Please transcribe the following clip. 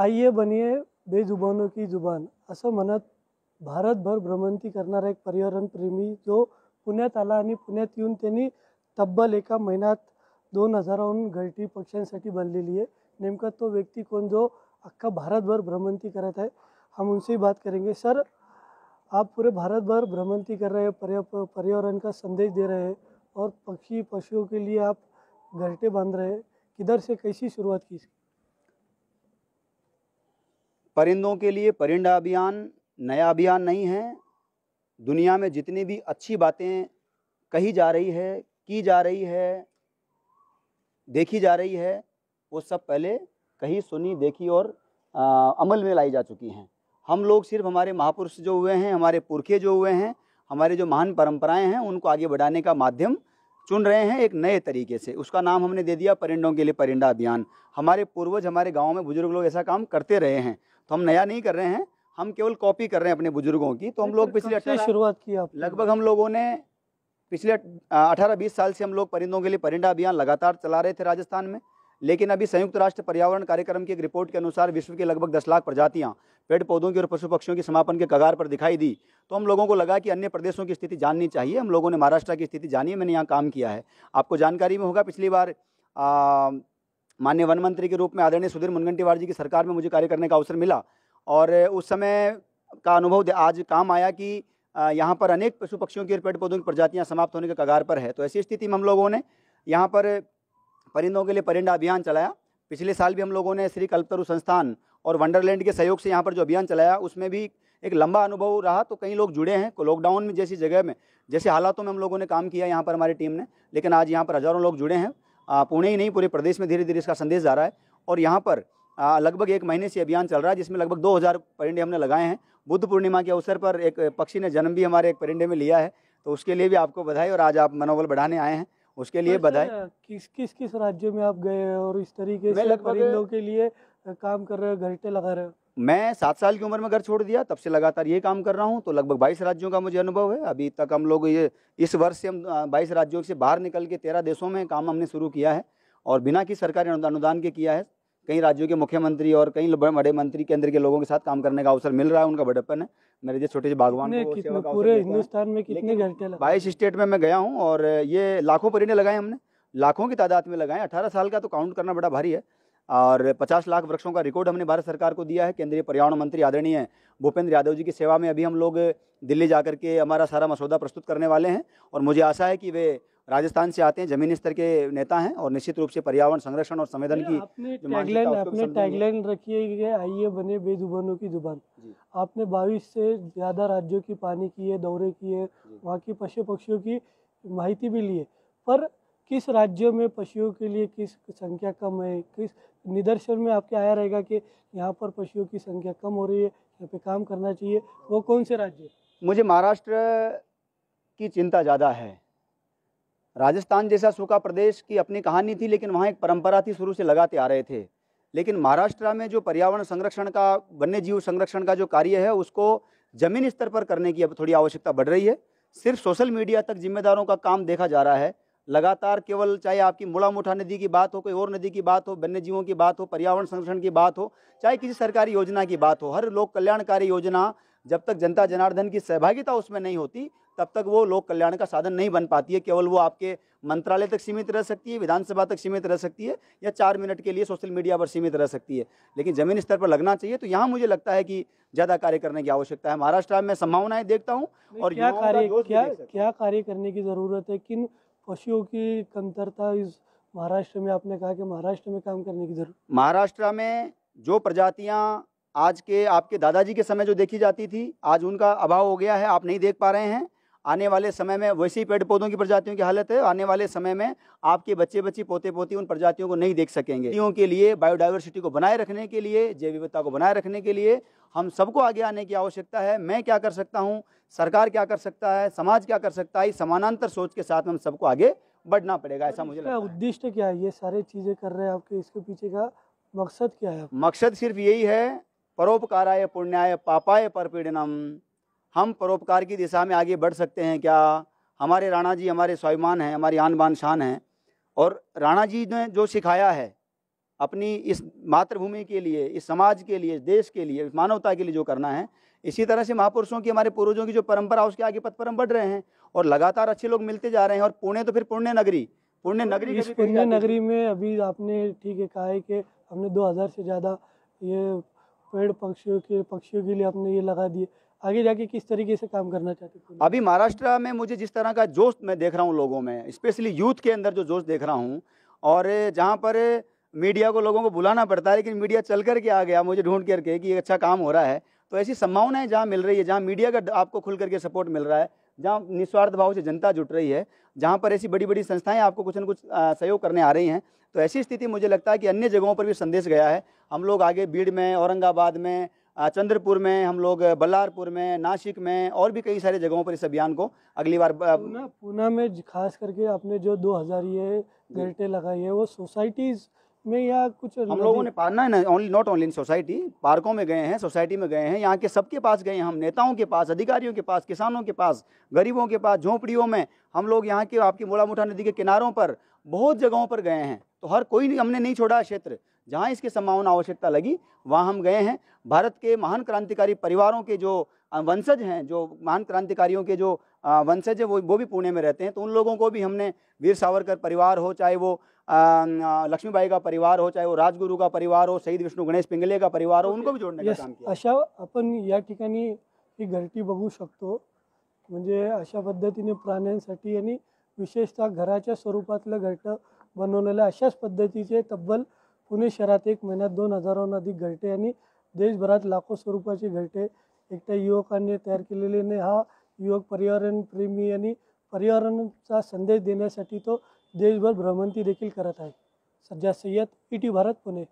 आइए बनिए बेजुबानों की जुबान असं भारत भारतभर भ्रमंती करना एक पर्यावरण प्रेमी जो पुण्य आला पुण्य तब्बल एक महीन दोन गलटी घरटी बनने ली है नेमका तो व्यक्ति कौन जो अख्खा भारतभर भ्रमंती करत है हम उनसे ही बात करेंगे सर आप पूरे भारत भर भ्रमंती कर रहे हैं पर्यावरण का संदेश दे रहे हैं और पक्षी पशुओं के लिए आप घरटे बांध रहे हैं किधर से कैसी शुरुआत की परिंदों के लिए परिंदा अभियान नया अभियान नहीं है दुनिया में जितनी भी अच्छी बातें कही जा रही है की जा रही है देखी जा रही है वो सब पहले कही सुनी देखी और आ, अमल में लाई जा चुकी हैं हम लोग सिर्फ हमारे महापुरुष जो हुए हैं हमारे पुरखे जो हुए हैं हमारे जो महान परंपराएं हैं उनको आगे बढ़ाने का माध्यम चुन रहे हैं एक नए तरीके से उसका नाम हमने दे दिया परिंडों के लिए परिंडा अभियान हमारे पूर्वज हमारे गाँव में बुजुर्ग लोग ऐसा काम करते रहे हैं तो हम नया नहीं कर रहे हैं हम केवल कॉपी कर रहे हैं अपने बुजुर्गों की तो हम लोग तो पिछले शुरुआत की आप लगभग हम लोगों ने पिछले अठारह बीस साल से हम लोग परिंदों के लिए परिंदा अभियान लगातार चला रहे थे राजस्थान में लेकिन अभी संयुक्त राष्ट्र पर्यावरण कार्यक्रम की एक रिपोर्ट के अनुसार विश्व के लगभग दस लाख प्रजातियां पेड़ पौधों की और पशु पक्षियों के समापन के कगार पर दिखाई दी तो हम लोगों को लगा कि अन्य प्रदेशों की स्थिति जाननी चाहिए हम लोगों ने महाराष्ट्र की स्थिति जानी है मैंने यहाँ काम किया है आपको जानकारी में होगा पिछली बार माननीय वन मंत्री के रूप में आदरणीय सुधीर मुनगंटीवार जी की सरकार में मुझे कार्य करने का अवसर मिला और उस समय का अनुभव आज काम आया कि यहाँ पर अनेक पशु पक्षियों की पेड़ पौधों की प्रजातियाँ समाप्त होने के कगार पर है तो ऐसी स्थिति में हम लोगों ने यहाँ पर परिंदों के लिए परिंदा अभियान चलाया पिछले साल भी हम लोगों ने श्री कल्पतरु संस्थान और वंडरलैंड के सहयोग से यहाँ पर जो अभियान चलाया उसमें भी एक लंबा अनुभव रहा तो कई लोग जुड़े हैं लॉकडाउन में जैसी जगह में जैसे हालातों में हम लोगों ने काम किया यहाँ पर हमारी टीम ने लेकिन आज यहाँ पर हज़ारों लोग जुड़े हैं पुणे ही नहीं पूरे प्रदेश में धीरे धीरे इसका संदेश जा रहा है और यहाँ पर लगभग एक महीने से अभियान चल रहा है जिसमें लगभग 2000 परिंडे हमने लगाए हैं बुद्ध पूर्णिमा के अवसर पर एक पक्षी ने जन्म भी हमारे एक परिंडे में लिया है तो उसके लिए भी आपको बधाई और आज आप मनोबल बढ़ाने आए हैं उसके लिए अच्छा, बधाई किस किस किस राज्य में आप गए और इस तरीके से परिंदों के लिए काम कर रहे हो घंटे लगा रहे हो मैं सात साल की उम्र में घर छोड़ दिया तब से लगातार ये काम कर रहा हूँ तो लगभग बाईस राज्यों का मुझे अनुभव है अभी तक हम लोग ये इस वर्ष से हम बाईस राज्यों से बाहर निकल के तेरह देशों में काम हमने शुरू किया है और बिना किसी सरकारी अनुदान के किया है कई राज्यों के मुख्यमंत्री और कई बड़े मंत्री केंद्र के लोगों के साथ काम करने का अवसर मिल रहा है उनका बड़प्पन है मेरे जो छोटे से बागवान पूरे हिंदुस्तान में कितने घंटे बाईस स्टेट में मैं गया हूँ और ये लाखों परिणे लगाए हमने लाखों की तादाद में लगाए अठारह साल का तो काउंट करना बड़ा भारी है और 50 लाख वृक्षों का रिकॉर्ड हमने भारत सरकार को दिया है केंद्रीय पर्यावरण मंत्री आदरणीय भूपेंद्र यादव जी की सेवा में अभी हम लोग दिल्ली जा के हमारा सारा मसौदा प्रस्तुत करने वाले हैं और मुझे आशा है कि वे राजस्थान से आते हैं जमीनी स्तर के नेता हैं और निश्चित रूप से पर्यावरण संरक्षण और संवेदन की आपने टैगलाइन रखी है आइए बने बेजुबानों की जुबान आपने बाईस से ज़्यादा राज्यों की पानी की है दौरे किए वहाँ की पशु पक्षियों की माहिती भी ली है पर किस राज्यों में पशुओं के लिए किस संख्या कम है किस निदर्शन में आपके आया रहेगा कि यहाँ पर पशुओं की संख्या कम हो रही है यहाँ पे काम करना चाहिए वो कौन से राज्य मुझे महाराष्ट्र की चिंता ज़्यादा है राजस्थान जैसा सूखा प्रदेश की अपनी कहानी थी लेकिन वहाँ एक परंपरा थी शुरू से लगाते आ रहे थे लेकिन महाराष्ट्र में जो पर्यावरण संरक्षण का वन्य जीव संरक्षण का जो कार्य है उसको जमीन स्तर पर करने की अब थोड़ी आवश्यकता बढ़ रही है सिर्फ सोशल मीडिया तक जिम्मेदारों का काम देखा जा रहा है लगातार केवल चाहे आपकी मुठा नदी की बात हो कोई और नदी की बात हो वन्य जीवों की बात हो पर्यावरण संरक्षण की बात हो चाहे किसी सरकारी योजना की बात हो हर लोक कल्याणकारी योजना जब तक जनता जनार्दन की सहभागिता उसमें नहीं होती तब तक वो लोक कल्याण का साधन नहीं बन पाती है केवल वो आपके मंत्रालय तक सीमित रह सकती है विधानसभा तक सीमित रह सकती है या चार मिनट के लिए सोशल मीडिया पर सीमित रह सकती है लेकिन जमीन स्तर पर लगना चाहिए तो यहाँ मुझे लगता है कि ज़्यादा कार्य करने की आवश्यकता है महाराष्ट्र में संभावनाएं देखता हूँ और क्या कार्य क्या क्या कार्य करने की ज़रूरत है किन पशुओं की कमतरता इस महाराष्ट्र में आपने कहा कि महाराष्ट्र में काम करने की जरूरत महाराष्ट्र में जो प्रजातियाँ आज के आपके दादाजी के समय जो देखी जाती थी आज उनका अभाव हो गया है आप नहीं देख पा रहे हैं आने वाले समय में वैसे ही पेड़ पौधों की प्रजातियों की हालत है आने वाले समय में आपके बच्चे बच्चे पोते पोती उन प्रजातियों को नहीं देख सकेंगे के लिए बायोडाइवर्सिटी को बनाए रखने के लिए जैव विविधता को बनाए रखने के लिए हम सबको आगे आने की आवश्यकता है मैं क्या कर सकता हूँ सरकार क्या कर सकता है समाज क्या कर सकता है समानांतर सोच के साथ हम सबको आगे बढ़ना पड़ेगा ऐसा मुझे लगता है उद्देश्य क्या है ये सारी चीज़ें कर रहे हैं आपके इसके पीछे का मकसद क्या है मकसद सिर्फ यही है परोपकाराय पुण्याय पापाय परपीड़नम हम परोपकार की दिशा में आगे बढ़ सकते हैं क्या हमारे राणा जी हमारे स्वाभिमान हैं हमारी आन बान शान हैं और राणा जी ने जो सिखाया है अपनी इस मातृभूमि के लिए इस समाज के लिए देश के लिए मानवता के लिए जो करना है इसी तरह से महापुरुषों की हमारे पूर्वजों की जो परंपरा उसके आगे पथ परम बढ़ रहे हैं और लगातार अच्छे लोग मिलते जा रहे हैं और पुणे तो फिर पुण्य नगरी पुण्य नगरी इस पुण्य नगरी में अभी आपने ठीक है कहा है कि हमने 2000 से ज़्यादा ये पेड़ पक्षियों के पक्षियों के लिए आपने ये लगा दिए आगे जाके किस तरीके से काम करना चाहते हैं अभी महाराष्ट्र में मुझे जिस तरह का जोश मैं देख रहा हूँ लोगों में स्पेशली यूथ के अंदर जो जोश देख रहा हूँ और जहाँ पर मीडिया को लोगों को बुलाना पड़ता है लेकिन मीडिया चल करके आ गया मुझे ढूंढ करके कि अच्छा काम हो रहा है तो ऐसी संभावनाएं जहाँ मिल रही है जहाँ मीडिया का आपको खुल करके सपोर्ट मिल रहा है जहाँ निस्वार्थ भाव से जनता जुट रही है जहाँ पर ऐसी बड़ी बड़ी संस्थाएं आपको कुछ न कुछ सहयोग करने आ रही हैं तो ऐसी स्थिति मुझे लगता है कि अन्य जगहों पर भी संदेश गया है हम लोग आगे भीड़ में औरंगाबाद में चंद्रपुर में हम लोग बल्लारपुर में नासिक में और भी कई सारे जगहों पर इस अभियान को अगली बार पूना में खास करके आपने जो 2000 ये गरटे लगाई है वो सोसाइटीज़ में या कुछ हम लोगों ने पाना है only not only in society पार्कों में गए हैं सोसाइटी में गए हैं यहाँ के सबके पास गए हैं हम नेताओं के पास अधिकारियों के पास किसानों के पास गरीबों के पास झोंपड़ियों में हम लोग यहाँ के आपकी मोड़ा मोटा नदी के किनारों पर बहुत जगहों पर गए हैं तो हर कोई हमने नहीं छोड़ा क्षेत्र जहाँ इसकी संभावना आवश्यकता लगी वहाँ हम गए हैं भारत के महान क्रांतिकारी परिवारों के जो वंशज हैं जो महान क्रांतिकारियों के जो वंशज है वो वो भी पुणे में रहते हैं तो उन लोगों को भी हमने वीर सावरकर परिवार हो चाहे वो लक्ष्मीबाई का परिवार हो चाहे वो राजगुरु का परिवार हो शहीद विष्णु गणेश पिंगले का परिवार हो उनको भी जोड़ने का काम किया अशा अपन या ठिकाणी ही घरटी बघू शकतो म्हणजे अशा पद्धतीने प्राण्यांसाठी आणि विशेषतः घराच्या स्वरूपातलं घरटं बनवलेलं अशाच पद्धतीचे तब्बल पुणे शहरात एक महिन्यात दोन हजाराहून अधिक घरटे आणि देशभरात लाखो स्वरूपाचे घरटे एकट्या युवकांनी तयार केलेले नाही हा युवक पर्यावरणप्रेमी आणि पर्यावरणाचा संदेश देण्यासाठी तो देशभर भ्रमंती देखील करत आहे सध्या सय्यद ई टी भारत पुणे